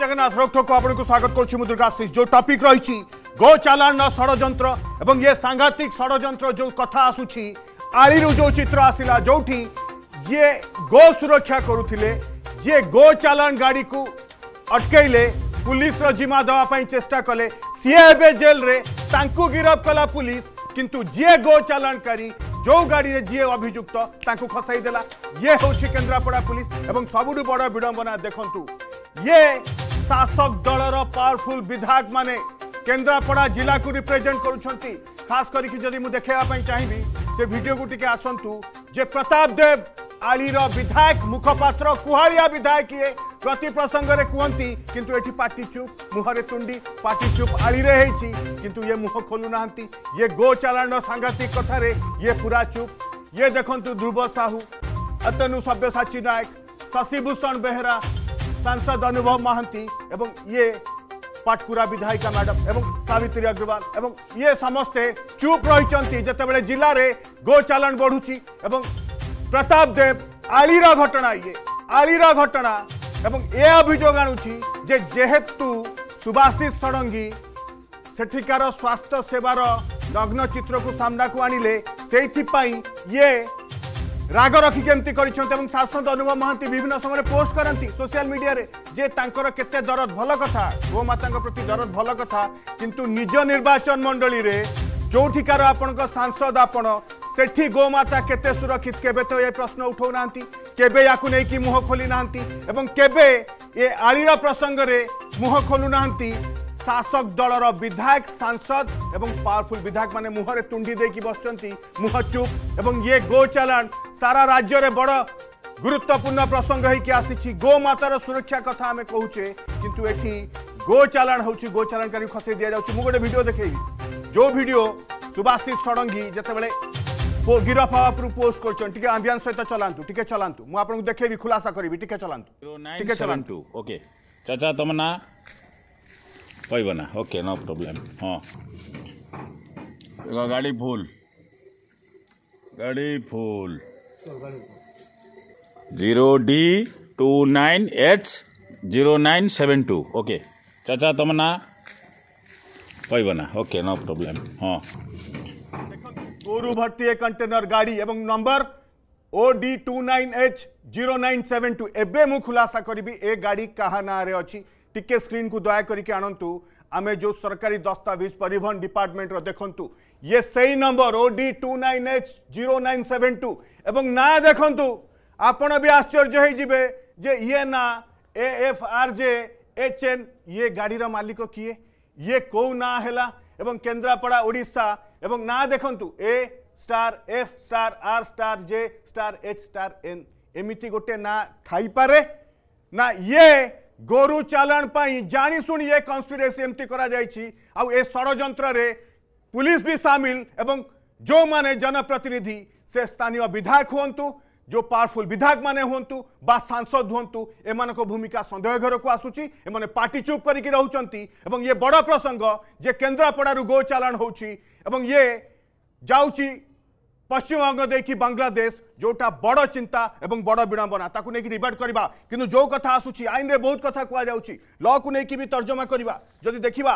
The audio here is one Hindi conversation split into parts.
जगन्नाथ रक्षक आपको स्वागत करशीष जो टपिक रही गो चलाण षड़ ये सांघातिक षड़ जो कथा आसूरी आलीरु जो चित्र आसला जो जे गो सुरक्षा करुले जे गो चलाण गाड़ी को अटकैले पुलिस जिमा देवाई चेष्टा कले सीए जेल गिरफ्त कला पुलिस किंतु जे गो चलाणकारी जो गाड़ी में जी अभिजुक्त खसईदेला ये हूँ केन्द्रापड़ा पुलिस और सबुठ बड़ विड़म्बना देखु ये शासक दलर पावरफुल विधायक मैंने केन्द्रापड़ा जिला को रिप्रेजेट कर खास करी मुझे देखा चाहिए से भिडियो को टी आसतु जे प्रताप देव आलीर विधायक मुखपात्र कुहाड़िया विधायक किए प्रति प्रसंग में कहते किंतु ये पार्टी चुप मुहरे तुंडी पार्टी चुप आली किंतु ये मुह खोलूना ये गो चलाण सांघातिक कथा ये पूरा चुप ये देखु ध्रुव साहू अतनु सब्यसाची नायक शशिभूषण बेहरा সংসদ অনুভব মহান্তি এবং ইয়ে পাটকুরা বিধায়িকা ম্যাডাম এবং সাবিত্রী অগ্রবাল এবং ইয়ে সামস্তে চুপ রইচন্তি জেতেবেলে জিলারে গোচালন গড়ুচি এবং Pratapdev আলিরা ঘটনা ইয়ে আলিরা ঘটনা এবং এ অভিযোগ আনুচি যে জেহেতু সুবাসিস সড়ঙ্গি সেটিকার স্বাস্থ্য সেবার লগ্ন চিত্রক সামনা কো আনিলে সেইতি পই ইয়ে রাগ রক্ষি কেমতি করছেন এবং সাংসদ অনুভব মহান্তি বিভিন্ন সময় পোস্ট করতে সোশিয়াল মিডিয়ায় যে তাঁর কেতে দরদ ভাল কথা গোমাতা প্রতি দরদ ভাল কথা কিন্তু নিজ নির্বাচন মন্ডলী যেঠিকার আপনার সাংসদ আপন সেটি গোমাতা কেতে সুরক্ষিত কেবে তো এ প্রশ্ন উঠাও না কেবে ইয়াকু নেই মুহ খোলি না এবং কেবে এ আলির প্রসঙ্গে মুহ খোলু না শাসক দলর বিধায়ক সাংসদ এবং পাওয়ারফুল বিধায়ক মানে মুহরে তুণ্ডি দিয়ে বসছেন মুহ চুপ এবং ইয়ে গো চালাণ সারা রাজ্যের বড় গুরুত্বপূর্ণ প্রসঙ্গ হয়েকি আসিছি গোমাতার সুরক্ষা কথা আমি কুচে কিন্তু এটি গোচালাণ হচ্ছে গোচালাণকারী খসাই দিয়া যাচ্ছে মু গোটে ভিডিও দেখেবি যে ভিডিও সুভাশিষ ষড়ঙ্গী যেতবে গিরফ হওয়া পূর্ব পোস্ট করছেন টিকে আন্ধিয়ান সহিত চলান্তু টিকে চলান্তু মু আপনাকে দেখেবি খুলাসা করিবি টিকে চলান্তু টিকে চলান্তু ওকে চাচা তোম না কইব না ওকে নো প্রবলেম হ্যাঁ गाड़ी फुल गाड़ी full zero D two nine H zero nine seven two okay चाचा तुम ना कहना ओके नो प्रॉब्लम हाँ गोरू भर्ती ए कंटेनर गाड़ी एवं number O D two nine H zero nine seven two एवं मुझ खुलासा करी ए गाड़ी क्या ना अच्छी टिके स्क्रीन को दया करके आणतु आम जो सरकारी दस्तावेज परिवहन डिपार्टमेंट रो देखु ये सही number O D two nine H zero nine seven two এবং না দেখন্তু ଆପଣ ବି ଆଶ୍ଚର୍ଯ୍ୟ ହେଇଯିବେ ଯେ ଇଏ ନା A F R J H N ଇଏ ଗାଡ଼ିର ମାଲିକ କିଏ ଇଏ କେଉଁ ନାଁ ହେଲା ଏବଂ କେନ୍ଦ୍ରାପଡ଼ା ଓଡ଼ିଶା ଏବଂ ନାଁ ଦେଖନ୍ତୁ A star F star R star J star H star N ଏମିତି ଗୋଟେ ନାଁ ଥାଇପାରେ ନା ଇଏ ଗୋରୁ ଚାଲାଣ ପାଇଁ ଜାଣିଶୁଣି ଏ କନ୍ସପିରେସି ଏମିତି କରାଯାଇଛି ଆଉ ଏ ଷଡ଼ଯନ୍ତ୍ରରେ ପୁଲିସ୍ ବି ସାମିଲ ଏବଂ ଯେଉଁମାନେ ଜନପ୍ରତିନିଧି से स्थानीय विधायक हूँ जो पावरफुल विधायक मैंने हूँ बा सांसद हूँ एम भूमिका सन्देह घर को आसूची एम पार्टी चुप करके रोचा ये बड़ प्रसंग जे गो गोचालाण हो ये जाऊँगी पश्चिम बंग देखिए बांग्लादेश जोटा बड़ चिंता और बड़ विड़म्बना नहीं डिबेट करवा कि जो कथा आसूची आईन में बहुत कथा कहुच्ची ल को लेकिन भी तर्जमा करवा जदि देखा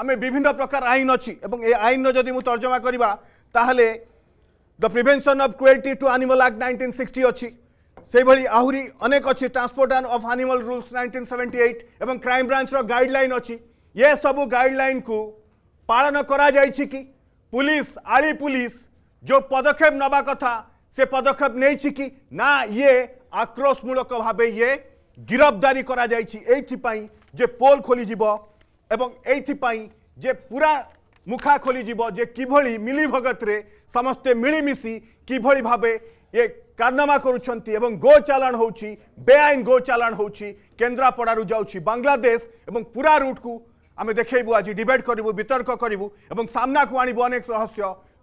आम विभिन्न प्रकार आईन अच्छी ए आईन जदि मुझे तर्जमा करवा द prevention of cruelty to animal act nineteen sixty ଅଛି ସେହିଭଳି ଆହୁରି ଅନେକ ଅଛି transport and of animal rules nineteen seventy eight ଏବଂ କ୍ରାଇମ୍ ବ୍ରାଞ୍ଚର ଗାଇଡ଼ଲାଇନ୍ ଅଛି ଏ ସବୁ ଗାଇଡ଼ଲାଇନ୍କୁ ପାଳନ କରାଯାଇଛି କି ପୁଲିସ୍ ଆଳି ପୁଲିସ୍ ଯେଉଁ ପଦକ୍ଷେପ ନେବା କଥା ସେ ପଦକ୍ଷେପ ନେଇଛି କି ନା ଇଏ ଆକ୍ରୋଶମୂଳକ ଭାବେ ଇଏ ଗିରଫଦାରୀ କରାଯାଇଛି ଏଇଥିପାଇଁ ଯେ ପୋଲ୍ ଖୋଲିଯିବ ଏବଂ ଏଇଥିପାଇଁ ଯେ ପୁରା মুখা খোলিযিব যে কিভাবে মিলিভগতরে সমস্তে মিলিমিশি কিভাবে ভাবে এ কারনামা করছেন এবং গো চালাণ হচ্ছে বেআইন গো চালাণ হচ্ছে কেন্দ্রাপড়ার যাচ্ছি বাংলাদেশ এবং পুরা রুটকু আমি দেখবু আজ ডিবেট করবু বিতর্ক করবু এবং সামনাকু আনবু অনেক রহস্য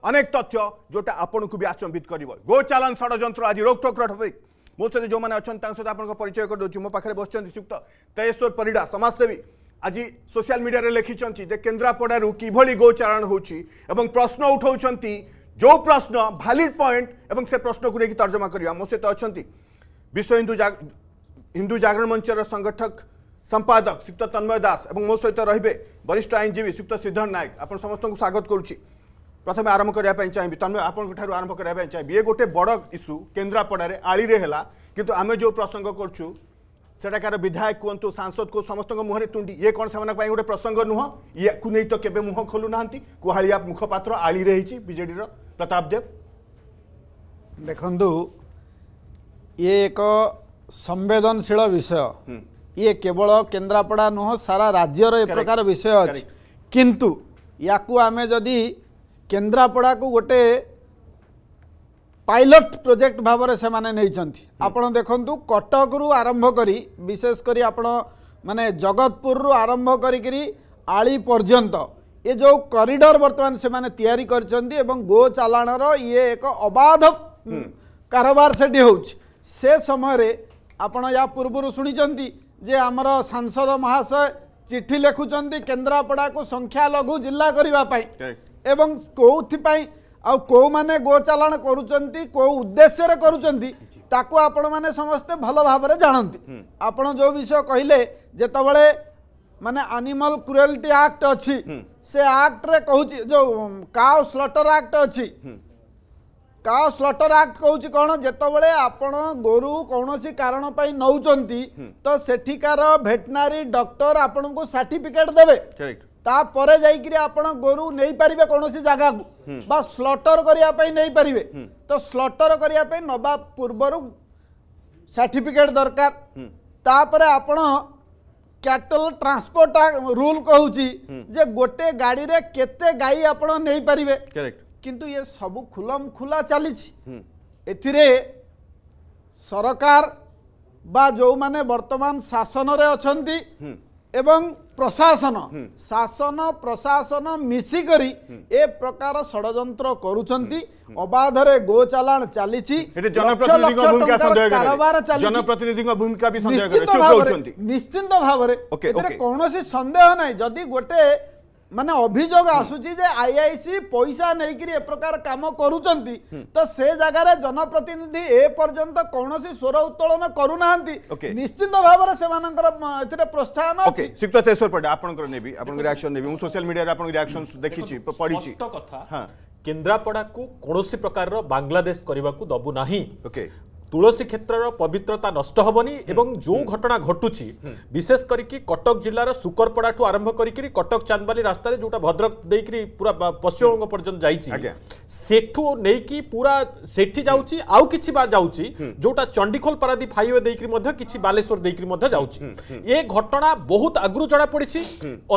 অনেক তথ্য যেটা আপনার বি আচম্বিত করব গো চালাণ ষড়যন্ত্র আজ রোকটোকর টপিক মো সহ যে অনেক অনেক পরিচয় করে দেছি মো পাখে বসছেন শ্রীযুক্ত তেজেশ্বর পরিডা সমাজসেবী आज सोशल मीडिया लिखिं केन्द्रापड़ कि किभली गोचारण हो प्रश्न उठाऊँ जो प्रश्न भालीड पॉइंट एवं से प्रश्न को लेकिन तर्जमा करवा मो सहित अच्छा विश्व हिंदू जाग हिंदू जागरण मंचर संगठक संपादक सुक्त तन्मय दास और मो सहित रे वरिष्ठ आईनजीवी सुक्त सिद्धर नायक आप समस्त स्वागत करुच्ची प्रथम आरंभ करने चाहिए तन्मय आप आरंभ करने चाहिए ये गोटे बड़ इस्यू केन्द्रापड़े आली कितु आम जो प्रसंग करुँ ସେଠାକାର ବିଧାୟକ କୁହନ୍ତୁ ସାଂସଦ କୁହନ୍ତୁ ସମସ୍ତଙ୍କ ମୁହଁରେ ତୁଣ୍ଡି ଇଏ କ'ଣ ସେମାନଙ୍କ ପାଇଁ ଗୋଟେ ପ୍ରସଙ୍ଗ ନୁହଁ ୟାକୁ ନେଇ ତ କେବେ ମୁହଁ ଖୋଲୁନାହାନ୍ତି କୁହାଳିଆ ମୁଖପାତ୍ର ଆଳିରେ ହେଇଛି ବିଜେଡ଼ିର ପ୍ରତାପ ଦେବ ଦେଖନ୍ତୁ ଇଏ ଏକ ସମ୍ବେଦନଶୀଳ ବିଷୟ ଇଏ କେବଳ କେନ୍ଦ୍ରାପଡ଼ା ନୁହଁ ସାରା ରାଜ୍ୟର ଏ ପ୍ରକାର ବିଷୟ ଅଛି କିନ୍ତୁ ୟାକୁ ଆମେ ଯଦି କେନ୍ଦ୍ରାପଡ଼ାକୁ ଗୋଟେ ପାଇଲଟ ପ୍ରୋଜେକ୍ଟ ଭାବରେ ସେମାନେ ନେଇଛନ୍ତି ଆପଣ ଦେଖନ୍ତୁ କଟକରୁ ଆରମ୍ଭ କରି ବିଶେଷ କରି ଆପଣ ମାନେ ଜଗତପୁରରୁ ଆରମ୍ଭ କରିକିରି ଆଳି ପର୍ଯ୍ୟନ୍ତ ଏ ଯେଉଁ କରିଡର ବର୍ତ୍ତମାନ ସେମାନେ ତିଆରି କରିଛନ୍ତି ଏବଂ ଗୋଚାଲାଣର ଇଏ ଏକ ଅବାଧ କାରବାର ସେଠି ହେଉଛି ସେ ସମୟରେ ଆପଣ ୟା ପୂର୍ବରୁ ଶୁଣିଛନ୍ତି ଯେ ଆମର ସାଂସଦ ମହାଶୟ ଚିଠି ଲେଖୁଛନ୍ତି କେନ୍ଦ୍ରାପଡ଼ାକୁ ସଂଖ୍ୟାଲଘୁ ଜିଲ୍ଲା କରିବା ପାଇଁ ଏବଂ କେଉଁଥିପାଇଁ ଆଉ କେଉଁମାନେ ଗୋଚାଲାଣ କରୁଛନ୍ତି କେଉଁ ଉଦ୍ଦେଶ୍ୟରେ କରୁଛନ୍ତି ତାକୁ ଆପଣମାନେ ସମସ୍ତେ ଭଲ ଭାବରେ ଜାଣନ୍ତି ଆପଣ ଯେଉଁ ବିଷୟ କହିଲେ ଯେତେବେଳେ ମାନେ ଆନିମଲ୍ କ୍ରୁଏଲିଟି ଆକ୍ଟ ଅଛି ସେ ଆକ୍ଟରେ କହୁଛି ଯେଉଁ କାଓ ସ୍ଲଟର ଆକ୍ଟ ଅଛି କାଓ ସ୍ଲଟର ଆକ୍ଟ କହୁଛି କ'ଣ ଯେତେବେଳେ ଆପଣ ଗୋରୁ କୌଣସି କାରଣ ପାଇଁ ନେଉଛନ୍ତି ତ ସେଠିକାର ଭେଟନାରୀ ଡକ୍ଟର ଆପଣଙ୍କୁ ସାର୍ଟିଫିକେଟ୍ ଦେବେ ତାପରେ ଯାଇକିରି ଆପଣ ଗୋରୁ ନେଇପାରିବେ କୌଣସି ଜାଗାକୁ ବା ସ୍ଲଟର କରିବା ପାଇଁ ନେଇପାରିବେ ତ ସ୍ଲଟର କରିବା ପାଇଁ ନେବା ପୂର୍ବରୁ ସାର୍ଟିଫିକେଟ୍ ଦରକାର ତାପରେ ଆପଣ କ୍ୟାଟଲ ଟ୍ରାନ୍ସପୋର୍ଟ ରୁଲ କହୁଛି ଯେ ଗୋଟେ ଗାଡ଼ିରେ କେତେ ଗାଈ ଆପଣ ନେଇପାରିବେ କିନ୍ତୁ ଏ ସବୁ ଖୁଲମ ଖୁଲା ଚାଲିଛି ଏଥିରେ ସରକାର ବା ଯେଉଁମାନେ ବର୍ତ୍ତମାନ ଶାସନରେ ଅଛନ୍ତି ଏବଂ ପ୍ରଶାସନ ଶାସନ ପ୍ରଶାସନ ମିଶିକରି ଏ ପ୍ରକାର ଷଡ଼ଯନ୍ତ୍ର କରୁଛନ୍ତି ଅବାଧରେ ଗୋ ଚାଲାଣ ଚାଲିଛି ନିଶ୍ଚିନ୍ତ ଭାବରେ ଏଥିରେ କୌଣସି ସନ୍ଦେହ ନାହିଁ ଯଦି ଗୋଟେ ମାନେ ଅଭିଯୋଗ ଆସୁଛି ଯେ ଆଇଆଇସି ପଇସା ନେଇକିରି ଏ ପ୍ରକାର କାମ କରୁଛନ୍ତି ତ ସେ ଜାଗାରେ ଜନପ୍ରତିନିଧି ଏ ପର୍ଯ୍ୟନ୍ତ କୌଣସି ସ୍ୱର ଉତ୍ତୋଳନ କରୁନାହାନ୍ତି ନିଶ୍ଚିତ ଭାବରେ ସେମାନଙ୍କର ଏଥିରେ ପ୍ରୋତ୍ସାହନ ଅଛି ଶ୍ରୀଯୁକ୍ତ ତେଶ୍ୱର ପଣ୍ଡା ଆପଣଙ୍କର ନେବି ଆପଣଙ୍କ ରିଆକ୍ସନ ନେବି ମୁଁ ସୋସିଆଲ ମିଡିଆରେ ଆପଣଙ୍କ ରିଆକ୍ସନ ଦେଖିଛି ପଢିଛି କଥା କେନ୍ଦ୍ରାପଡ଼ାକୁ କୌଣସି ପ୍ରକାରର ବାଂଲାଦେଶ କରିବାକୁ ଦେବୁ ନାହିଁ तुसी क्षेत्र पवित्रता नष्ट एवं जो घटना घटू विशेष कटक जिलार सुकरपड़ा ठू आरंभ कर कटक चांदवाली रास्त जो भद्रक देकर पूरा पश्चिम बंग पर्यटन जाठू नहीं कि पूरा से आउ कि बार जोटा चंडीखोल पारादीप हाइवे देकर किसी बालेश्वर देकर ये घटना बहुत आगु जना पड़ी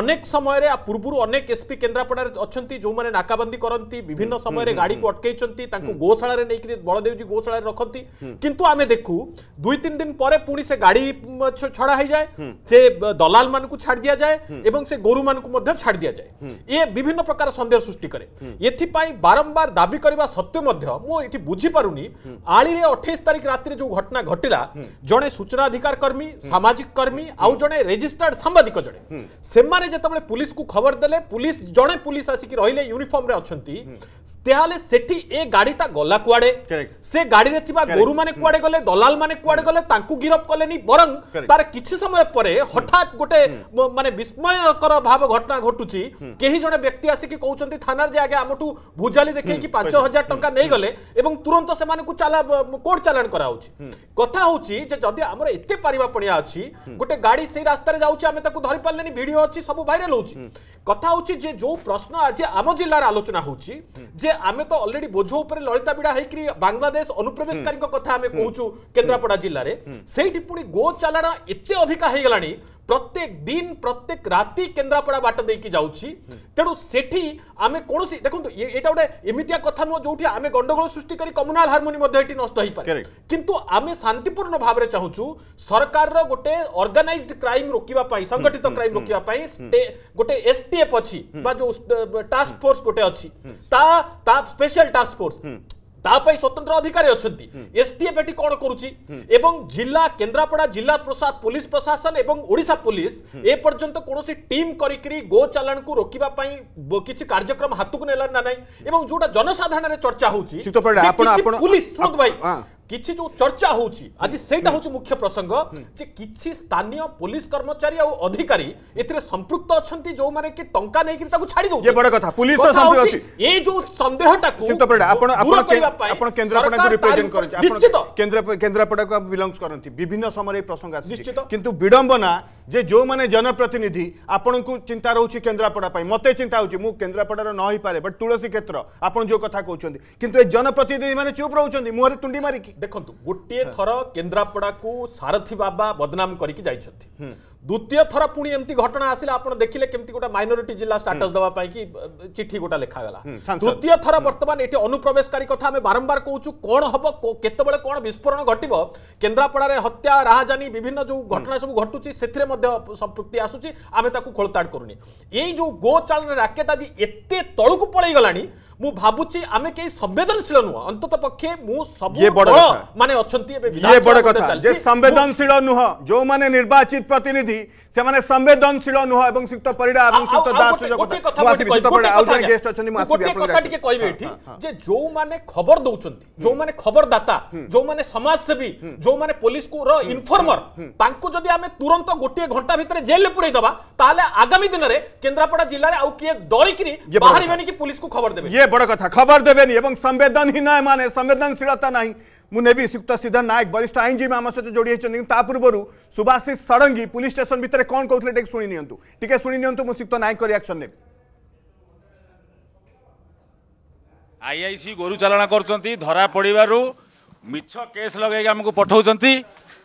अनेक समय पूर्व अनेक एसपी केन्द्रापड़े अच्छा जो मैंने नाकाबंदी करती विभिन्न समय गाड़ी को अटकई गोशाला नहीं गोशाला रखती কিন্তু আমি দেখো দুই তিন দিন পরে পুণি সে গাড়ি ছড়া হয়ে যায় সে দলাল মানକୁ ছাড় দিয়া যায় এবং সে গরু মানକୁ মধ্য ছাড় দিয়া যায় এই বিভিন্ন প্রকার সন্দেহ সৃষ্টি করে ইতি পায় বারবার দাবি করিবা সত্য মধ্য মো এতি বুঝি পারুনি আড়ি রে 28 তারিখ রাত্রে যে ঘটনা ঘটিলা জনে সুচনা অধিকার কর্মী সামাজিক কর্মী আউ জনে রেজিস্টার্ড সাংবাদিক জড়ে সে মানে যেতবে পুলিশ কো খবর দেলে পুলিশ জনে পুলিশ আসি কি রইলে ইউনিফর্ম রে অছந்தி তেহাল সেটি এ গাড়িটা গলা কুয়াড়ে সে গাড়ি রে থিবা গরু মান মানে কুয়াড়ে গলে দলাল মানে কুয়াড়ে গলে তাঁকু গিরফ কলেনি বরং তার কিছু সময় পরে হঠাৎ গোটে মানে বিস্ময়কর ভাব ঘটনা ঘটুছি কেহি জনে ব্যক্তি আসিকি কৌছন্তি থানার যে আগে আমটু ভুজালি দেখে কি পাঁচ হাজার টঙ্কা গলে এবং তুরন্ত সেমানকু চালা কোর্ট চালান করা হচ্ছে কথা হচ্ছে যে যদি আমার এতে পারিবা পড়িয়া আছে গোটে গাড়ি সেই রাস্তায় যাচ্ছে আমি তাকে ধরি পারলেনি ভিডিও অছি সব ভাইরাল হচ্ছে কথা হচ্ছে যে যে প্রশ্ন আজ আম জেলার আলোচনা হচ্ছে যে আমি তো অলরেডি বোঝ উপরে ললিতা বিড়া হইকি বাংলাদেশ অনুপ্রবেশকারী কথা আমি ଆମେ କହୁଛୁ କେନ୍ଦ୍ରାପଡ଼ା ଜିଲ୍ଲାରେ ସେଇଠି ପୁଣି ଗୋ ଚାଲାଣ ଏତେ ଅଧିକା ହେଇଗଲାଣି ପ୍ରତ୍ୟେକ ଦିନ ପ୍ରତ୍ୟେକ ରାତି କେନ୍ଦ୍ରାପଡ଼ା ବାଟ ଦେଇକି ଯାଉଛି ତେଣୁ ସେଠି ଆମେ କୌଣସି ଦେଖନ୍ତୁ ଏଇଟା ଗୋଟେ ଏମିତିଆ କଥା ନୁହଁ ଯୋଉଠି ଆମେ ଗଣ୍ଡଗୋଳ ସୃଷ୍ଟି କରି କମ୍ୟୁନାଲ ହାରମୋନି ମଧ୍ୟ ଏଠି ନଷ୍ଟ ହେଇପାରେ କିନ୍ତୁ ଆମେ ଶାନ୍ତିପୂର୍ଣ୍ଣ ଭାବରେ ଚାହୁଁଛୁ ସରକାରର ଗୋଟେ ଅର୍ଗାନାଇଜଡ କ୍ରାଇମ ରୋକିବା ପାଇଁ ସଂଗଠିତ କ୍ରାଇମ ରୋକିବା ପାଇଁ ଗୋଟେ ଏସଟିଏଫ୍ ଅଛି ବା ଯୋଉ ଟାସ୍କ ଫୋର୍ସ ଗୋଟେ ଅଛି ତା ସ୍ପେଶାଲ ଟାସ୍କ ଫୋର୍ସ তাপাই স্বতন্ত্র অধিকারী অনেক এসটিএফ এটি কোণ করুচি এবং জেলা কেন্দ্রাপড়া জেলা পুলিশ প্রশাসন এবং ওড়িশা পুলিশ এ পর্যন্ত কোণী টিম করি গোচালাণ কু রোকিবা পাই কিছু কার্যক্রম হাতকু নেলা না নাই এবং যেটা জনসাধারণের চর্চা হচ্ছে পুলিশ শুনতু ভাই किसी जो चर्चा हूँ मुख्य प्रसंग हम्म। जे किसी स्थानीय पुलिस कर्मचारी अधिकारी एथेर संप्रक्त अच्छा जो मैंने कि टंका नहीं छाड़ दौ बड़ कथ पुलिस जनप्रतिनिधि मत चिंता हो केन्द्रापड़ार पारे बट तुसी क्षेत्र आप कहते जनप्रतिनिधि मैंने चुप रोच मुहर तुंडी मारिकी ଦେଖନ୍ତୁ ଗୋଟିଏ ଥର କେନ୍ଦ୍ରାପଡ଼ାକୁ ସାରଥୀ ବାବା ବଦନାମ କରିକି ଯାଇଛନ୍ତି দ্বিতীয় থর পুঁ এমতি ঘটনা আসলে আপনার দেখলে কেমতি গোটা মাইনরিটি জেলা স্টাটস দেওয়া কি চিঠি গোটা লেখাগলা তৃতীয় থর বর্তমান এটি অনুপ্রবেশকারী কথা আমি বারম্বার কৌছু কোণ হব কেতবে কোণ বিস্ফোরণ ঘটব কেন্দ্রাপড়ার হত্যা রাহাজানি বিভিন্ন যে ঘটনা সব ঘটুছি সেথিরে মধ্যে সম্পৃক্তি আসুচি আমি তাকে খোলতাড় করুনি এই যে গোচালন রাকেট আজ এতে তলকু পলাই গলানি ମୁଁ ଭାବୁଛି ଆମେ କେହି ସମ୍ବେଦନଶୀଳ ନୁହଁ ଅନ୍ତତ ପକ୍ଷେ ମୁଁ ସବୁ ମାନେ ଅଛନ୍ତି ଏବେ ବଡ଼ କଥା ଯେ ସମ୍ବେଦନଶୀଳ ନୁହଁ ଯୋଉମାନେ ନିର୍ବାଚିତ ପ୍ରତିନିଧି संवेदनशील नुह श्रीयुक्त पीड़ा गेस्ट जो खबर दौंस खबरदाता जो माने समाजसेवी जो माने पुलिस को इनफर्मर जदि तुरंत गोटे घंटा भितर जेल पुरे आगामी दिन में केन्द्रापड़ा जिले में आउ किए डरिकी बाहर कि पुलिस को खबर देवे ये बड़ कथा खबर देवे संवेदनहीन संवेदनशीलता नहीं ମୁଁ ନେବି ଶ୍ରୀଯୁକ୍ତ ସିଦ୍ଧାନ୍ତ ନାୟକ ବରିଷ୍ଠ ଆଇନଜୀବୀ ଆମ ସହିତ ଯୋଡ଼ି ହୋଇଛନ୍ତି କିନ୍ତୁ ତା ପୂର୍ବରୁ ସୁଭାଶିଷ ଷଡ଼ଙ୍ଗୀ ପୁଲିସ୍ ଷ୍ଟେସନ ଭିତରେ କ'ଣ କହୁଥିଲେ ଟିକେ ଶୁଣି ନିଅନ୍ତୁ ଟିକେ ଶୁଣି ନିଅନ୍ତୁ ମୁଁ ଶ୍ରୀଯୁକ୍ତ ନାୟକଙ୍କ ରିଆକ୍ସନ୍ ନେବି ଆଇଆଇସି ଗୋରୁ ଚାଳନା କରୁଛନ୍ତି ଧରା ପଡ଼ିବାରୁ ମିଛ କେସ୍ ଲଗାଇକି ଆମକୁ ପଠାଉଛନ୍ତି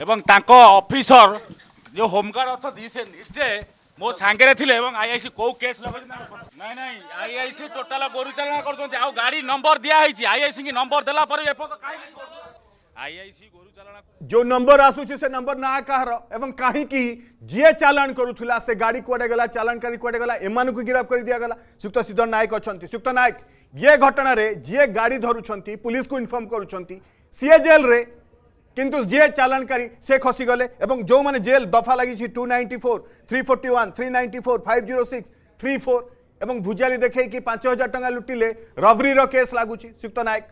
ଏବଂ ତାଙ୍କ ଅଫିସର ଯେଉଁ ହୋମଗାର୍ଡ଼ ଅଛନ୍ତି ସେ ନିଜେ ମୋ ସାଙ୍ଗରେ ଥିଲେ ଏବଂ ଆଇଆଇସି କୋଉ କେସ୍ ଲଗେଇ ନାଇଁ ନାଇଁ ଆଇଆଇସି ଟୋଟାଲ ଗୋରୁ ଚାଳନା କରୁଛନ୍ତି ଆଉ ଗାଡ଼ି ନମ୍ବର ଦିଆହେଇଛି ଆଇଆଇସି କି ନମ୍ବର ଦେଲା ପରେ ଏପର୍ଯ୍ୟନ୍ତ କାହିଁକି ଆଇଆଇସି ଗୋରୁ ଚାଳନା ଯୋଉ ନମ୍ବର ଆସୁଛି ସେ ନମ୍ବର ନା କାହାର ଏବଂ କାହିଁକି ଯିଏ ଚାଲାଣ କରୁଥିଲା ସେ ଗାଡ଼ି କୁଆଡ଼େ ଗଲା ଚାଲାଣକାରୀ କୁଆଡ଼େ ଗଲା ଏମାନଙ୍କୁ ଗିରଫ କରି ଦିଆଗଲା ସୁକ୍ତ ସିଦ୍ଧ ନାୟକ ଅଛନ୍ତି ସୁକ୍ତ ନାୟକ ଇଏ ଘଟଣାରେ ଯିଏ ଗାଡ଼ି ଧରୁଛନ୍ତି ପୁଲିସକୁ ଇନଫର୍ମ କରୁଛନ୍ତି ସିଏ ଜେଲ୍ରେ কিন্তু যে চালানকারী সে খসিগলে এবং যে জেল দফা লাগিছি two ninety four three forty one three ninety four five zero six three four এবং ভুজালি দেখে কি পাঁচ হাজার টাকা লুটিলে রবরির কেস লাগুছি সুক্ত নায়ক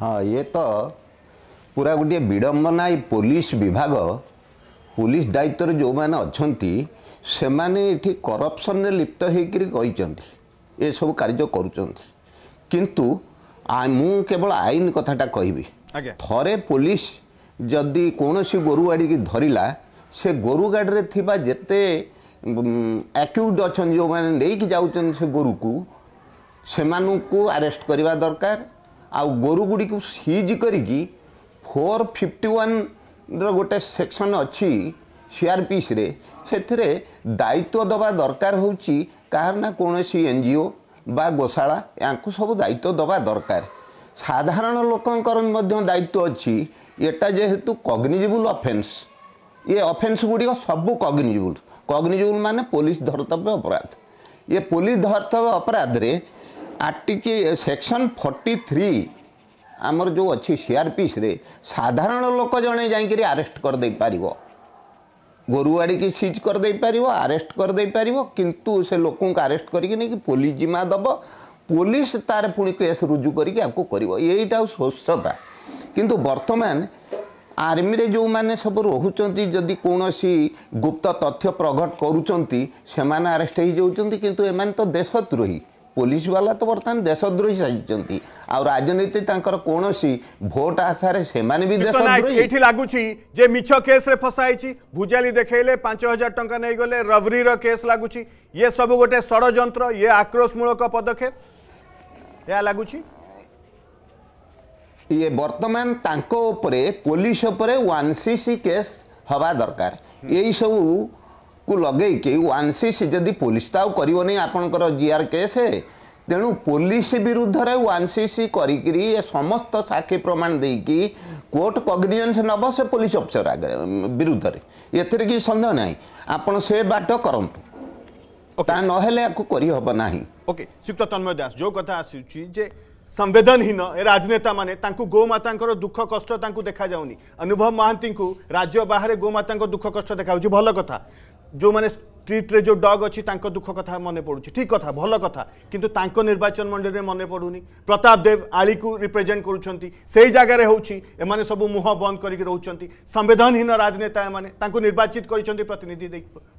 হ্যাঁ ইয়ে তো পুরা গোটিয়ে বিড়ম্বনা এই পুলিশ বিভাগ পুলিশ দায়িত্বরে যে অনেক সেমানে এটি করপশন লিপ্ত হয়েকি কিন্তু ମୁଁ କେବଳ ଆଇନ କଥାଟା କହିବି ଥରେ ପୋଲିସ ଯଦି କୌଣସି ଗୋରୁ ଗାଡ଼ିକି ଧରିଲା ସେ ଗୋରୁ ଗାଡ଼ିରେ ଥିବା ଯେତେ ଆକ୍ୟୁଜ୍ ଅଛନ୍ତି ଯେଉଁମାନେ ନେଇକି ଯାଉଛନ୍ତି ସେ ଗୋରୁକୁ ସେମାନଙ୍କୁ ଆରେଷ୍ଟ କରିବା ଦରକାର ଆଉ ଗୋରୁଗୁଡ଼ିକୁ ସିଜ୍ କରିକି ଫୋର୍ ଫିଫ୍ଟି ୱାନ୍ର ଗୋଟେ ସେକ୍ସନ୍ ଅଛି ସିଆର୍ପିସିରେ ସେଥିରେ ଦାୟିତ୍ୱ ଦେବା ଦରକାର ହେଉଛି କାହାର ନା କୌଣସି ଏନ୍ ଜି ଓ ବା ଗୋଶାଳା ୟାଙ୍କୁ ସବୁ ଦାୟିତ୍ୱ ଦେବା ଦରକାର ସାଧାରଣ ଲୋକଙ୍କର ମଧ୍ୟ ଦାୟିତ୍ୱ ଅଛି ଏଟା ଯେହେତୁ କଗ୍ନିଜିବୁଲ୍ ଅଫେନ୍ସ ଏ ଅଫେନ୍ସ ଗୁଡ଼ିକ ସବୁ କଗ୍ନିଜିବୁଲ୍ କଗ୍ନିଜିବୁଲ୍ ମାନେ ପୋଲିସ ଧରତବ୍ୟ ଅପରାଧ ଏ ପୋଲିସ ଧରତବ୍ୟ ଅପରାଧରେ ଆର୍ଟିକି ସେକ୍ସନ୍ ଫର୍ଟି ଥ୍ରୀ ଆମର ଯେଉଁ ଅଛି ସିଆର୍ପିସିରେ ସାଧାରଣ ଲୋକ ଜଣେ ଯାଇକରି ଆରେଷ୍ଟ କରିଦେଇପାରିବ ଗୋରୁଗାଡ଼ିକି ସିଜ୍ କରିଦେଇପାରିବ ଆରେଷ୍ଟ କରିଦେଇପାରିବ କିନ୍ତୁ ସେ ଲୋକଙ୍କୁ ଆରେଷ୍ଟ କରିକି ନେଇକି ପୋଲିସ ଜିମା ଦେବ ପୋଲିସ ତାର ପୁଣି କେସ୍ ରୁଜୁ କରିକି ଆକୁ କରିବ ଏଇଟା ଆଉ ସ୍ୱଚ୍ଛତା କିନ୍ତୁ ବର୍ତ୍ତମାନ ଆର୍ମିରେ ଯେଉଁମାନେ ସବୁ ରହୁଛନ୍ତି ଯଦି କୌଣସି ଗୁପ୍ତ ତଥ୍ୟ ପ୍ରଘଟ କରୁଛନ୍ତି ସେମାନେ ଆରେଷ୍ଟ ହେଇଯାଉଛନ୍ତି କିନ୍ତୁ ଏମାନେ ତ ଦେଶଦ୍ରୋହୀ ପୋଲିସବାଲା ତ ବର୍ତ୍ତମାନ ଦେଶଦ୍ରୋହୀ ସାଜିଛନ୍ତି ଆଉ ରାଜନୀତି ତାଙ୍କର କୌଣସି ଭୋଟ ଆଶାରେ ସେମାନେ ବି ଏଇଠି ଲାଗୁଛି ଯେ ମିଛ କେସ୍ରେ ଫସା ହେଇଛି ଭୁଜାଲି ଦେଖେଇଲେ ପାଞ୍ଚ ହଜାର ଟଙ୍କା ନେଇଗଲେ ରବରିର କେସ୍ ଲାଗୁଛି ଇଏ ସବୁ ଗୋଟେ ଷଡ଼ଯନ୍ତ୍ର ଇଏ ଆକ୍ରୋଶମୂଳକ ପଦକ୍ଷେପ ଏହା ଲାଗୁଛି ଇଏ ବର୍ତ୍ତମାନ ତାଙ୍କ ଉପରେ ପୋଲିସ ଉପରେ ୱାନ୍ ସି ସି କେସ୍ ହେବା ଦରକାର ଏଇସବୁ କୁ ଲଗେଇକି ୱାନ୍ ସି ସି ଯଦି ପୋଲିସ ତ ଆଉ କରିବନି ଆପଣଙ୍କର ଜିଆର୍ କେସ୍ ତେଣୁ ପୋଲିସ ବିରୁଦ୍ଧରେ ୱାନ୍ ସି ସି କରିକିରି ଏ ସମସ୍ତ ସାକ୍ଷୀ ପ୍ରମାଣ ଦେଇକି କୋର୍ଟ କଗ୍ନିଜେନ୍ସ ନେବ ସେ ପୋଲିସ ଅଫିସର ଆଗରେ ବିରୁଦ୍ଧରେ ଏଥିରେ କିଛି ସନ୍ଦେହ ନାହିଁ ଆପଣ ସେ ବାଟ କରନ୍ତୁ ତା ନହେଲେ ୟାକୁ କରିହେବ ନାହିଁ ଓକେ ଶ୍ରୀଯୁକ୍ତ ତନ୍ମୟ ଦାସ ଯେଉଁ କଥା ଆସୁଛି ଯେ संवेदनहीन राजनेता मैंने गोमाता दुख कष्ट देखा जाऊनि अनुभव महांती राज्य बाहर गोमाता दुख कष्ट देखा भल कथा जो मैंने स्ट्रीट्रे जो डग अच्छी दुख कथ मन पड़ू ठीक कथ भल कथा कि निर्वाचन मंडल में मन पड़ूनी प्रताप देव आली को रिप्रेजेंट करुँचर सब मुह बंद करवेदनहीन राजनेता एमने निर्वाचित कर प्रतिनिधि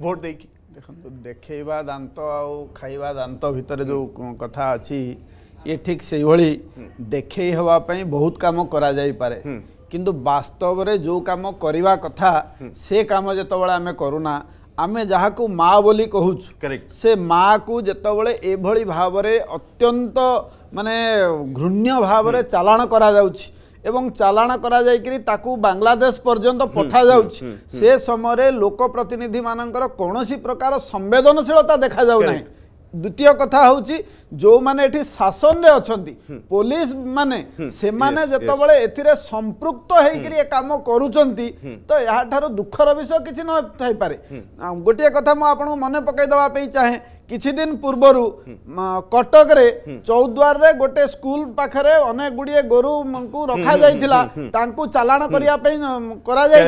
भोट दे कि देख देखा दात आईवा दात भितर जो कथ अच्छी ये ठीक से देखापी बहुत कम करपे किंतु बास्तव में जो कम करवा कथा से कम जो आम करूना আমি ଆମେ ଯାହାକୁ ମା সে মা কু ମାକୁ এইভাবে ভাবে অত্যন্ত মানে ঘৃণ্য ভাবে চালাণ করা যাচ্ছে এবং চালাণ করা যাই তাকে বাংলাদেশ পর্যন্ত পঠা যাচ্ছে সে সময় লোক প্রতিনিধি মানুষ কোণী প্রকার সংবেদনশীলতা দেখা যাও না ଦ୍ୱିତୀୟ କଥା ହେଉଛି ଯେଉଁମାନେ ଏଠି ଶାସନରେ ଅଛନ୍ତି ପୋଲିସ ମାନେ ସେମାନେ ଯେତେବେଳେ ଏଥିରେ ସମ୍ପୃକ୍ତ ହେଇକିରି ଏ କାମ କରୁଛନ୍ତି ତ ଏହାଠାରୁ ଦୁଃଖର ବିଷୟ କିଛି ନ ଥାଇପାରେ ଗୋଟିଏ କଥା ମୁଁ ଆପଣଙ୍କୁ ମନେ ପକାଇ ଦେବା ପାଇଁ ଚାହେଁ কিছুদিন পূর্বরু কটকরে চৌদ্বারে গোটে স্কুল পাখে অনেক গুড়িয়ে গরু রখা যাই তাঁকু চালাণ করা করা যাই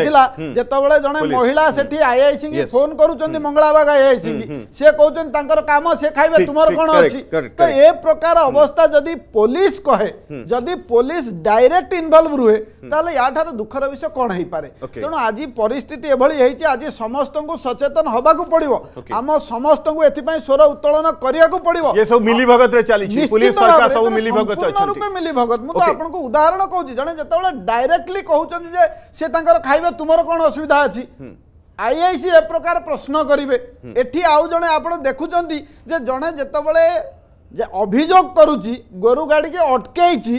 যেতবে জনে মহিলা সেটি আইআইসি কি ফোন করছেন মঙ্গলাবাগ আইআইসি কি সে কৌন তাঁর কাম সে খাইবে তোমার কোণ অছি তো এ প্রকার অবস্থা যদি পুলিশ কহে যদি পুলিশ ডাইরেক্ট ইনভলভ রুহে তাহলে ইয়াঠার দুঃখর বিষয় কোণ হয়ে পড়ে তেমন আজ পরিস্থিতি এভাবে হয়েছে আজ সমস্ত সচেতন হওয়া পড়ব আম সমস্ত এথিপাই ସ୍ୱର ଉତ୍ତୋଳନ କରିବାକୁ ପଡିବ ଏ ସବୁ ମିଲିଭଗତରେ ଚାଲିଛି ପୁଲିସ ସରକାର ସବୁ ମିଲିଭଗତ ଅଛନ୍ତି ରୂପେ ମିଲିଭଗତ ମୁଁ ତ ଆପଣଙ୍କୁ ଉଦାହରଣ କହୁଛି ଜଣେ ଯେତେବେଳେ ଡାଇରେକ୍ଟଲି କହୁଛନ୍ତି ଯେ ସେ ତାଙ୍କର ଖାଇବା ତୁମର କ'ଣ ଅସୁବିଧା ଅଛି ଆଇଆଇସି ଏ ପ୍ରକାର ପ୍ରଶ୍ନ କରିବେ ଏଠି ଆଉ ଜଣେ ଆପଣ ଦେଖୁଛନ୍ତି ଯେ ଜଣେ ଯେତେବେଳେ ଯେ ଅଭିଯୋଗ କରୁଛି ଗୋରୁ ଗାଡ଼ିକି ଅଟକେଇଛି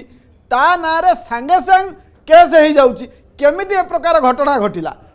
ତା ନାଁରେ ସାଙ୍ଗେ ସାଙ୍ଗେ କେସ୍ ହେଇଯାଉଛି କେମିତି ଏ ପ୍ରକାର ଘଟଣା ଘଟିଲା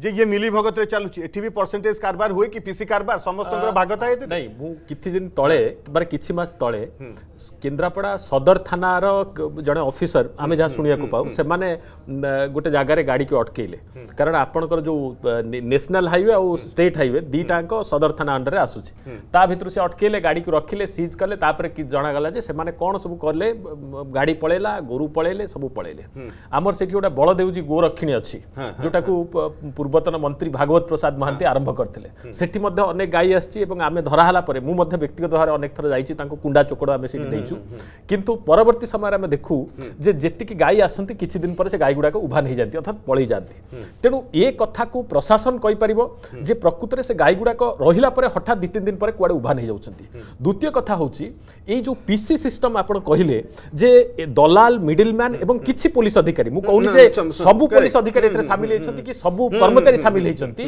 जे ये मिली भगत चलुची एटी भी परसेंटेज कारबार हुए कि पीसी कारबार समस्त भाग था नहीं मु किसी दिन तले मैं किसी मस तले केन्द्रापड़ा सदर थानार जड़े अफिसर आम जहाँ शुणा को पाऊ से गोटे जगार गाड़ी के अटकैले कारण आपणकर जो नेशनल हाइवे और स्टेट हाइवे दीटा सदर थाना अंडर में आसूसी भितर से अटकैले गाड़ी को रखिले सीज कले जनागला कौन सब कले गाड़ी पलैला गोर पलैले सब पलैले आमर से गोटे बलदेवजी गोरक्षिणी अच्छी जोटा को पूर्वतन मंत्री भागवत प्रसाद महांति आरंभ करते से गाई आसमें आम धराला मुझे व्यक्तिगत भाव अनेक थर जा कुंडा चोकड़ आम देचु कितु परवर्त समय आम देखू जी गाई आस किसी दिन पर गाई गुड़ाक उभान हो जाती अर्थात पलि जाती तेणु ये कथ को प्रशासन कहींपर जे प्रकृत से गाई गुड़ाक रहा हठात दु तीन दिन पर कड़े उभान हो जाती द्वितीय कथ हूँ ये जो पीसी सिस्टम आप कहले दलाल मिडिल मैन किसी पुलिस अधिकारी मुझे सब पुलिस अधिकारी सामिल होती कि सब कर्म କର୍ମଚାରୀ ସାମିଲ ହୋଇଛନ୍ତି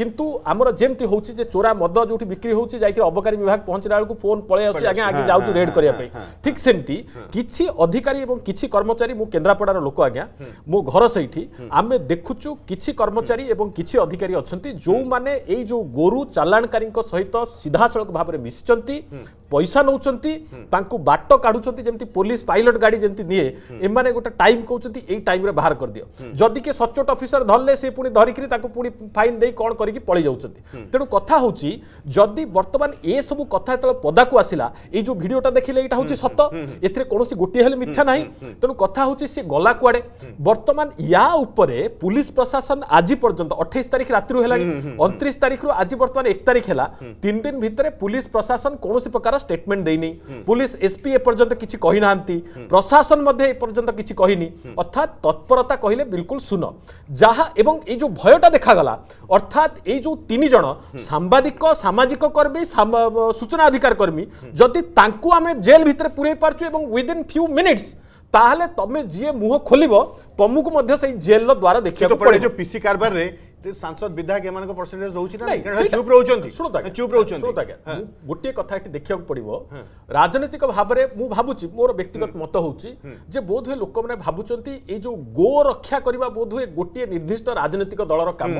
କିନ୍ତୁ ଆମର ଯେମିତି ହେଉଛି ଯେ ଚୋରା ମଦ ଯେଉଁଠି ବିକ୍ରି ହେଉଛି ଯାଇକି ଅବକାରୀ ବିଭାଗ ପହଞ୍ଚିଲା ବେଳକୁ ଫୋନ ପଳେଇ ଆସୁଛି ଆଜ୍ଞା ଆଗେ ଯାଉଛୁ ରେଡ୍ କରିବା ପାଇଁ ଠିକ୍ ସେମିତି କିଛି ଅଧିକାରୀ ଏବଂ କିଛି କର୍ମଚାରୀ ମୁଁ କେନ୍ଦ୍ରାପଡ଼ାର ଲୋକ ଆଜ୍ଞା ମୋ ଘର ସେଇଠି ଆମେ ଦେଖୁଛୁ କିଛି କର୍ମଚାରୀ ଏବଂ କିଛି ଅଧିକାରୀ ଅଛନ୍ତି ଯେଉଁମାନେ ଏଇ ଯେଉଁ ଗୋରୁ ଚାଲାଣକାରୀଙ୍କ ସହିତ ସିଧାସଳଖ ଭାବରେ ମିଶିଛନ୍ତି পয়সা নেউছন্তি তাঙ্কু বাট কাড়ুছন্তি যেমতি পুলিশ পাইলট গাড়ি যেমতি নিয়ে এমানে গোটা টাইম কৌছন্তি এই টাইমরে বাহার করে দিও যদি কে সচোট অফিসর ধরলে সে পুনি ধরিকি তাঙ্কু পুনি ফাইন দেই কোন করিকি পড়ি যাউছন্তি তেণু কথা হচ্ছে যদি বর্তমান এ সবু কথা যেতবে পদাকু আসিলা এই যে ভিডিওটা দেখিলে এটা হচ্ছে সত এতে কোণী গোটিয়ে হলে মিথ্যা না তেণু কথা হচ্ছে সে গলা কুয়াড়ে বর্তমান ইয়া উপরে পুলিশ প্রশাসন আজি পর্যন্ত অঠাইশ তারিখ রাত্রু হল অনত্রিশ তারিখর আজি বর্তমান এক তারিখ হল তিন দিন ভিতরে পুলিশ প্রশাসন কোণী প্রকার ଷ୍ଟେଟମେଣ୍ଟ ଦେଇନି ପୁଲିସ ଏସ୍ପି ଏପର୍ଯ୍ୟନ୍ତ କିଛି କହିନାହାନ୍ତି ପ୍ରଶାସନ ମଧ୍ୟ ଏପର୍ଯ୍ୟନ୍ତ କିଛି କହିନି ଅର୍ଥାତ୍ ତତ୍ପରତା କହିଲେ ବିଲକୁଲ ଶୂନ ଯାହା ଏବଂ ଏଇ ଯେଉଁ ଭୟଟା ଦେଖାଗଲା ଅର୍ଥାତ୍ ଏଇ ଯେଉଁ ତିନି ଜଣ ସାମ୍ବାଦିକ ସାମାଜିକ କର୍ମୀ ସୂଚନା ଅଧିକାର କର୍ମୀ ଯଦି ତାଙ୍କୁ ଆମେ ଜେଲ୍ ଭିତରେ ପୁରେଇ ପାରୁଛୁ ଏବଂ ୱିଦିନ୍ ଫ୍ୟୁ ମିନିଟ୍ସ ତାହେଲେ ତମେ ଯିଏ ମୁହଁ ଖୋଲିବ ତମକୁ ମଧ୍ୟ ସେଇ ଜେଲ୍ର ଦ୍ୱାରା ଦେଖିବାକୁ ପଡ଼େ ଯେଉଁ ପିସି କାରବାରରେ সাংসদ বিধায়ক এমান পরসেন্টেজ রয়েছে না চুপ রয়েছে চুপ রয়েছে গোটিয়ে কথা এটি দেখা পড়ব রাজনৈতিক ভাবে মু ভাবুছি মোর ব্যক্তিগত মত হচ্ছে যে বোধহয় লোক মানে ভাবুচ্ছেন এই যে গো রক্ষা করা বোধহয় গোটিয়ে নির্দিষ্ট রাজনৈতিক দলর কাম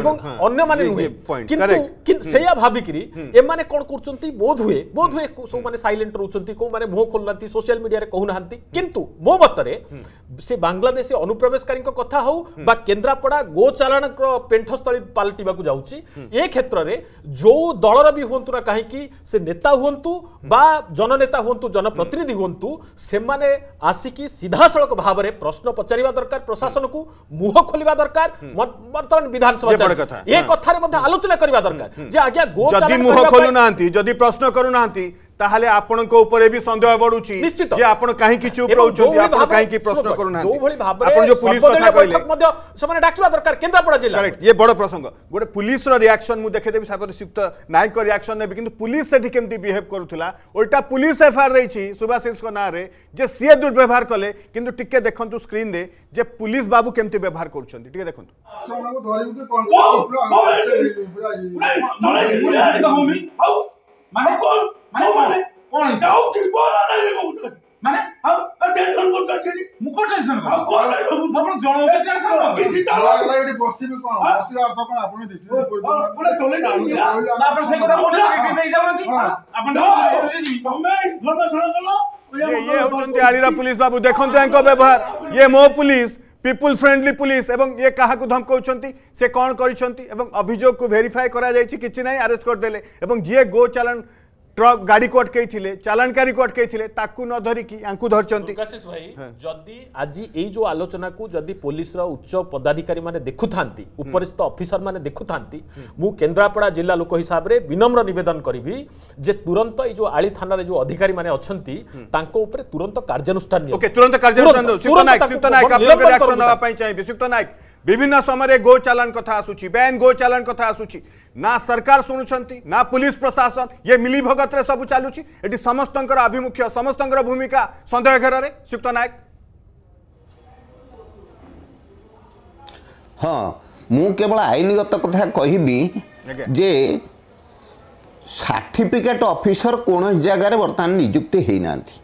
এবং অন্য মানে নুহে কিন্তু সেইয়া ভাবিকি এমানে কোণ করছেন বোধহুয়ে বোধহুয়ে সব মানে সাইলেন্ট রয়েছেন কেউ মানে মুহ খোলুনা সোশিয়াল মিডিয়ায় কহুনা কিন্তু মো মতরে সে বাংলাদেশী অনুপ্রবেশকারী কথা হোক বা কেন্দ্রাপড়া গোচালাণ ପେଣ୍ଠସ୍ଥଳୀ ପାଲଟିବାକୁ ଯାଉଛି ଏ କ୍ଷେତ୍ରରେ ଯେଉଁ ଦଳର ବି ହୁଅନ୍ତୁ ନା କାହିଁକି ସେ ନେତା ହୁଅନ୍ତୁ ବା ଜନନେତା ହୁଅନ୍ତୁ ଜନପ୍ରତିନିଧି ହୁଅନ୍ତୁ ସେମାନେ ଆସିକି ସିଧାସଳଖ ଭାବରେ ପ୍ରଶ୍ନ ପଚାରିବା ଦରକାର ପ୍ରଶାସନକୁ ମୁହଁ ଖୋଲିବା ଦରକାର ବର୍ତ୍ତମାନ ବିଧାନସଭା ଏ କଥାରେ ମଧ୍ୟ ଆଲୋଚନା କରିବା ଦରକାର ଯେ ଆଜ୍ଞା ଯଦି ମୁହଁ ଖୋଲୁନାହାନ୍ତି ଯଦି ପ୍ରଶ୍ନ କରୁନାହାନ୍ତି ताहले आपनों को ऊपर भी संदेह बढ़ुची निश्चित जे आपन काहे कि चुप रहउछी आपन काहे कि प्रश्न करूना आपन जो पुलिस कथा कहले मध्य समान डाकिबा दरकार केंद्रपडा जिल्ला करेक्ट ये बड़ प्रसंग गोटे पुलिस रो रिएक्शन मु देखे देबी साबर सुक्त नायक को रिएक्शन नेबी किंतु पुलिस सेठ केमती बिहेव करथुला उल्टा पुलिस एफआर रहिछि सुभाषिंस को ना रे जे सीए दुर्व्यवहार करले किंतु टिके देखंतु स्क्रीन दे जे पुलिस बाबू केमती व्यवहार करछन टिके देखंतु মানে কোন মানে মানে কোন যাও কি বল না রে মানে पीपुल फ्रेंडली पुलिस एवं ये क्या धमका से कौन करफाए कर किसी ना आरेस्ट करदे जी गो चलाण ট্রক গাড়িকু অটকাইলে চালাণকারী অটকাইলে তাকে ন ধরিকি ইয়াঙ্কু ধরছন্তি কাশিস ভাই হ্যাঁ। যদি আজি এই যে আলোচনা কু যদি পুলিশর উচ্চ পদাধিকারী মানে দেখুথান্তি উপরিস্থ অফিসর মানে দেখুথান্তি মু কেন্দ্রাপড়া জেলা লোক হিসাবে বিনম্র নিবেদন করিবি যে তুরন্ত এই যে আলি থানার যে অধিকারী মানে অছন্তি তাঙ্ক উপরে তুরন্ত কার্যানুষ্ঠান নিও ওকে তুরন্ত কার্যানুষ্ঠান সুক্ত নায়ক সুক্ত নায়ক আপনার রিয়াকশন নেওয়া পাই চাইবে সুক্ত নায়ক विभिन्न समय गोचालाण कथ आसूँ बेन गोचालाण कथ आसूँ ना सरकार शुणुंट ना पुलिस प्रशासन ये मिली भगत सब चलुची समस्त आभिमुख्य समस्त भूमिका सन्देह घेर में सुक्त नायक हाँ मुवल आईनगत कथ कह सार्टिफिकेट ऑफिसर कौन जगार बर्तमान निजुक्ति होती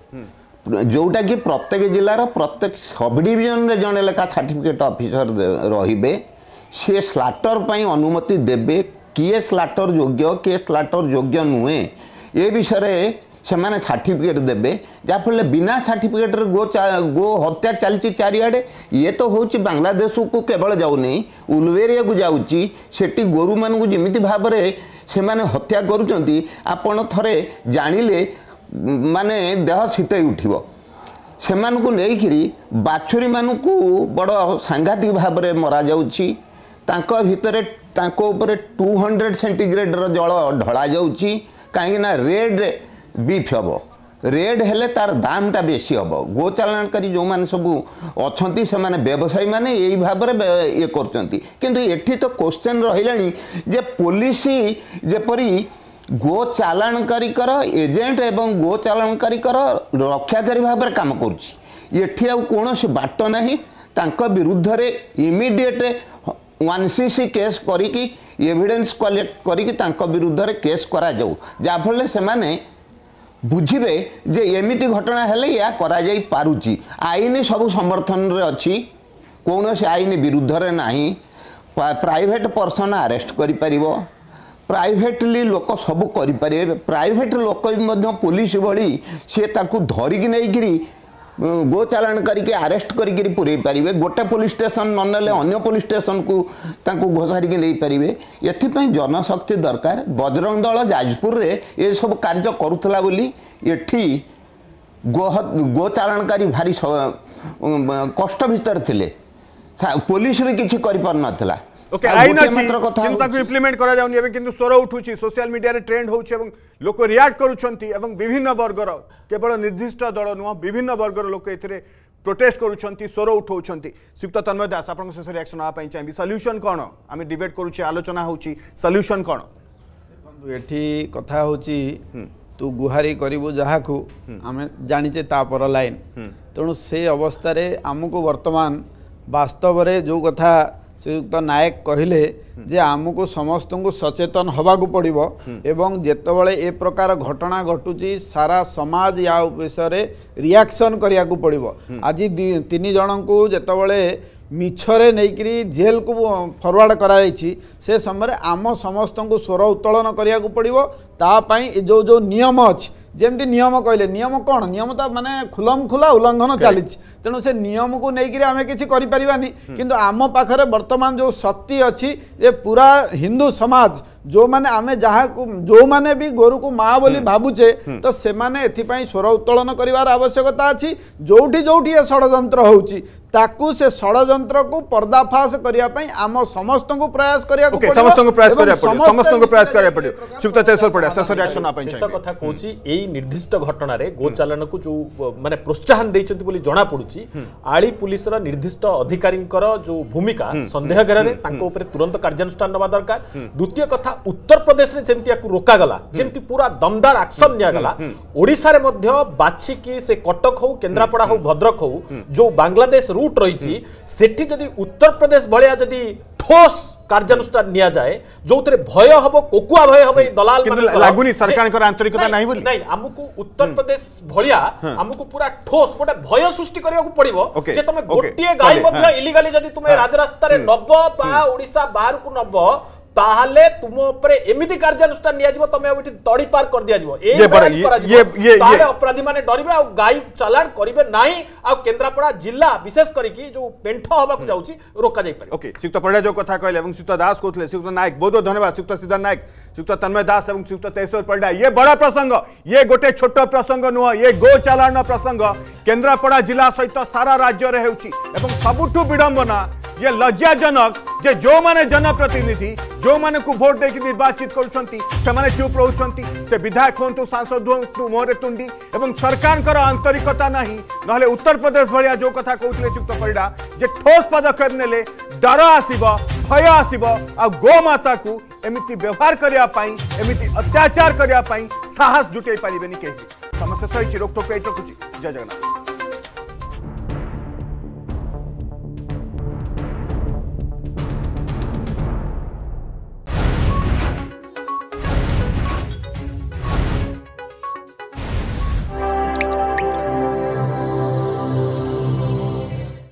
ଯେଉଁଟାକି ପ୍ରତ୍ୟେକ ଜିଲ୍ଲାର ପ୍ରତ୍ୟେକ ସବ୍ ଡିଭିଜନରେ ଜଣେ ଲେଖା ସାର୍ଟିଫିକେଟ୍ ଅଫିସର ରହିବେ ସିଏ ସ୍ଲାଟର ପାଇଁ ଅନୁମତି ଦେବେ କିଏ ସ୍ଲାଟର ଯୋଗ୍ୟ କିଏ ସ୍ଲାଟର ଯୋଗ୍ୟ ନୁହେଁ ଏ ବିଷୟରେ ସେମାନେ ସାର୍ଟିଫିକେଟ୍ ଦେବେ ଯାହାଫଳରେ ବିନା ସାର୍ଟିଫିକେଟ୍ରେ ଗୋ ଗୋ ହତ୍ୟା ଚାଲିଛି ଚାରିଆଡ଼େ ଇଏ ତ ହେଉଛି ବାଂଲାଦେଶକୁ କେବଳ ଯାଉନି ଉଲବେରିଆକୁ ଯାଉଛି ସେଠି ଗୋରୁମାନଙ୍କୁ ଯେମିତି ଭାବରେ ସେମାନେ ହତ୍ୟା କରୁଛନ୍ତି ଆପଣ ଥରେ ଜାଣିଲେ ମାନେ ଦେହ ଶୀତେଇ ଉଠିବ ସେମାନଙ୍କୁ ନେଇକିରି ବାଛୁରୀମାନଙ୍କୁ ବଡ଼ ସାଂଘାତିକ ଭାବରେ ମରାଯାଉଛି ତାଙ୍କ ଭିତରେ ତାଙ୍କ ଉପରେ ଟୁ ହଣ୍ଡ୍ରେଡ଼ ସେଣ୍ଟିଗ୍ରେଡ଼ର ଜଳ ଢଳାଯାଉଛି କାହିଁକିନା ରେଡ଼୍ରେ ବିଫ୍ ହେବ ରେଡ଼୍ ହେଲେ ତାର ଦାମ୍ଟା ବେଶୀ ହେବ ଗୋଚାଳନକାରୀ ଯେଉଁମାନେ ସବୁ ଅଛନ୍ତି ସେମାନେ ବ୍ୟବସାୟୀମାନେ ଏଇ ଭାବରେ ଇଏ କରୁଛନ୍ତି କିନ୍ତୁ ଏଠି ତ କୋଶ୍ଚେନ୍ ରହିଲାଣି ଯେ ପୋଲିସ ଯେପରି ଗୋଚାଲାଣକାରୀଙ୍କର ଏଜେଣ୍ଟ ଏବଂ ଗୋଚାଲାଣକାରୀଙ୍କର ରକ୍ଷାକାରୀ ଭାବରେ କାମ କରୁଛି ଏଠି ଆଉ କୌଣସି ବାଟ ନାହିଁ ତାଙ୍କ ବିରୁଦ୍ଧରେ immediate one C C case କରିକି ଏଭିଡେନ୍ସ କଲେକ୍ଟ କରିକି ତାଙ୍କ ବିରୁଦ୍ଧରେ କେସ୍ କରାଯାଉ ଯାହାଫଳରେ ସେମାନେ ବୁଝିବେ ଯେ ଏମିତି ଘଟଣା ହେଲେ ଏହା କରାଯାଇ ପାରୁଛି ଆଇନ ସବୁ ସମର୍ଥନରେ ଅଛି କୌଣସି ଆଇନ ବିରୁଦ୍ଧରେ ନାହିଁ ପ୍ରାଇଭେଟ୍ ପର୍ସନ୍ ଆରେଷ୍ଟ କରିପାରିବ ପ୍ରାଇଭେଟଲି ଲୋକ ସବୁ କରିପାରିବେ ପ୍ରାଇଭେଟ ଲୋକ ବି ମଧ୍ୟ ପୋଲିସ ଭଳି ସିଏ ତାକୁ ଧରିକି ନେଇକିରି ଗୋଚାଲାଣ କରିକି ଆରେଷ୍ଟ କରିକିରି ପୁରେଇ ପାରିବେ ଗୋଟେ ପୋଲିସ ଷ୍ଟେସନ ନ ନେଲେ ଅନ୍ୟ ପୋଲିସ ଷ୍ଟେସନକୁ ତାଙ୍କୁ ଘୋଷାରିକି ନେଇପାରିବେ ଏଥିପାଇଁ ଜନଶକ୍ତି ଦରକାର ବଜରଙ୍ଗ ଦଳ ଯାଜପୁରରେ ଏସବୁ କାର୍ଯ୍ୟ କରୁଥିଲା ବୋଲି ଏଠି ଗୋହ ଗୋଚାଲାଣକାରୀ ଭାରି କଷ୍ଟ ଭିତରେ ଥିଲେ ପୋଲିସ ବି କିଛି କରିପାରୁନଥିଲା ওকে আইন আছে কিন্তু তাকে ইমপ্লিমেন্ট করা যাওনি এবে কিন্তু স্বর উঠুছি সোশ্যাল মিডিয়ারে ট্রেন্ড হচ্ছে এবং লোক রিয়াক্ট করুচন্তি এবং বিভিন্ন বর্গর কেবল নির্দিষ্ট দল নুহ বিভিন্ন বর্গর লোক এতে প্রোটেস্ট করুচন্তি স্বর উঠাউচন্তি শ্রীযুক্ত তন্ময় দাস আপনার শেষ রিয়াকশন হওয়া চাইবি সল্যুশন কোণ আমি ডিবেট করুছে আলোচনা হচ্ছে সল্যুশন কোণ এটি কথা হচ্ছে তু গুহারি করবু যাহাকু আমি জানিছে তা পর লাইন তেণু সে অবস্থায় আমুক বর্তমান বাস্তবরে যে কথা ଶ୍ରୀଯୁକ୍ତ ନାୟକ କହିଲେ ଯେ ଆମକୁ ସମସ୍ତଙ୍କୁ ସଚେତନ ହେବାକୁ ପଡ଼ିବ ଏବଂ ଯେତେବେଳେ ଏ ପ୍ରକାର ଘଟଣା ଘଟୁଛି ସାରା ସମାଜ ୟା ବିଷୟରେ ରିଆକ୍ସନ କରିବାକୁ ପଡ଼ିବ ଆଜି ତିନି ଜଣଙ୍କୁ ଯେତେବେଳେ ମିଛରେ ନେଇକରି ଜେଲ୍କୁ ଫରୱାର୍ଡ଼ କରାଯାଇଛି ସେ ସମୟରେ ଆମ ସମସ୍ତଙ୍କୁ ସ୍ୱର ଉତ୍ତୋଳନ କରିବାକୁ ପଡ଼ିବ ତା ପାଇଁ ଏ ଯେଉଁ ଯେଉଁ ନିୟମ ଅଛି जेमदी नियम कइले नियम कोन नियम त माने खुलम खुला उल्लंघन चाली छि तनो से नियम को नेकिरे हामी केछि करिपरिबानि किंतु आम पाखरे बर्तमान जो सत्य अछि ए पूरा हिन्दू समाज ଯେଉଁମାନେ ଆମେ ଯାହାକୁ ଯେଉଁମାନେ ବି ଗୋରୁକୁ ମା ବୋଲି ଭାବୁଛେ ତ ସେମାନେ ଏଥିପାଇଁ ସ୍ୱର ଉତ୍ତୋଳନ କରିବାର ଆବଶ୍ୟକତା ଅଛି ଯେଉଁଠି ଯେଉଁଠି ଏ ଷଡ଼ଯନ୍ତ୍ର ହେଉଛି ତାକୁ ସେ ଷଡ଼ଯନ୍ତ୍ରକୁ ପର୍ଦ୍ଦାଫାସ କରିବା ପାଇଁ ଆମ ସମସ୍ତଙ୍କୁ ପ୍ରୟାସ କରିବାକୁ ସମସ୍ତଙ୍କୁ ପ୍ରୟାସ କରିବାକୁ ପଡ଼ିବ ସମସ୍ତଙ୍କୁ ପ୍ରୟାସ କରିବାକୁ ପଡ଼ିବ ସୁକ୍ତ ତେଶ୍ୱର ପଡ଼ିଆ ଶେଷ ରିଆକ୍ସନ୍ ପାଇଁ ଶେଷ କଥା କହୁଛି ଏଇ ନିର୍ଦ୍ଦିଷ୍ଟ ଘଟଣାରେ ଗୋଚାଳନକୁ ଯେଉଁ ମାନେ ପ୍ରୋତ୍ସାହନ ଦେଇଛନ୍ତି ବୋଲି ଜଣାପଡ଼ୁଛି ଆଳି ପୁଲିସର ନିର୍ଦ୍ଦିଷ୍ଟ ଅଧିକାରୀଙ୍କର ଯେଉଁ ଭୂମିକା ସନ୍ଦେହ ଘେରରେ ତାଙ୍କ ଉପରେ ତୁରନ୍ତ କାର୍ଯ୍ୟାନୁଷ୍ଠାନ ନେବା ଦରକାର ଦ୍ୱିତୀୟ କଥା উত্তর প্রদেশে যেমতি রোকাগলা যেমতি পুরা দমদার আকশন নিগলা ওড়শার মধ্যে বাছিকি সে কটক হোক কেন্দ্রাপড়া হোক ভদ্রক হোক যে বাংলাদেশ রুট রয়েছে সেটি যদি উত্তর প্রদেশ ভয়া যদি ঠোস কার্যানুষ্ঠান নিয়া যায় যৌথে ভয় হব কোকুয়া ভয় হব এই দলাল লাগুনি সরকারଙ୍କର আন্তরিকতা নাই বলি নাই আমকু উত্তর প্রদেশ ভলিয়া আমকু পুরা ঠোস গোটে ভয় সৃষ্টি করিବାକୁ পড়িব যে তুমি গোটিয়ে গাই মধ্য ইলিগালি যদি তুমি রাজরাস্তারে নব বা ওড়িশা বাহারকু নব ताहले तुम ऊपर एमिति कार्यानुष्ठान नियाजबो तमे ओठी दड़ी पार कर दिया जबो ए ये ये ये ताहले अपराधी माने डरिबे आ गाय चालान करिबे नाही आ केंद्रापडा जिल्ला विशेष करी जो पेंठो होबा को हम्म। जाउची रोका जाई पारे ओके सुक्त पंडा जो कथा कहले एवं सुक्त दास कोथले सुक्त नायक बहुत बहुत धन्यवाद सुक्त सिद्धार्थ नायक सुक्त तन्मय दास एवं सुक्त तेजस्वर पंडा ये बड़ा प्रसंग ये गोटे छोटो प्रसंग नो ये गो चालान प्रसंग केंद्रापडा जिल्ला सहित सारा राज्य रे हेउची एवं सबुठू विडंबना ये लज्जाजनक যে ଯେଉଁମାନେ ଜନପ୍ରତିନିଧି ଯେଉଁମାନଙ୍କୁ ଭୋଟ ଦେଇକି ନିର୍ବାଚିତ କରୁଛନ୍ତି ସେମାନେ ଚୁପ୍ ରହୁଛନ୍ତି ସେ ବିଧାୟକ ହୁଅନ୍ତୁ ସାଂସଦ ହୁଅନ୍ତୁ ମୁହଁରେ ତୁଣ୍ଡି ଏବଂ ସରକାରଙ୍କର ଆନ୍ତରିକତା ନାହିଁ ନହେଲେ ଉତ୍ତରପ୍ରଦେଶ ଭଳିଆ ଯେଉଁ କଥା କହୁଥିଲେ ଯୁକ୍ତ ପରିଡ଼ା ଯେ ଠୋସ୍ ପଦକ୍ଷେପ ନେଲେ ଡର ଆସିବ ଭୟ ଆସିବ ଆଉ ଗୋମାତାକୁ ଏମିତି ବ୍ୟବହାର କରିବା ପାଇଁ ଏମିତି ଅତ୍ୟାଚାର କରିବା ପାଇଁ ସାହସ ଜୁଟେଇ ପାରିବେନି କେହି ସମସ୍ୟା ସହିଛି ରୋକଟୋକ ଏଇଠି ରଖୁଛି ଜୟ ଜଗନ୍ନାଥ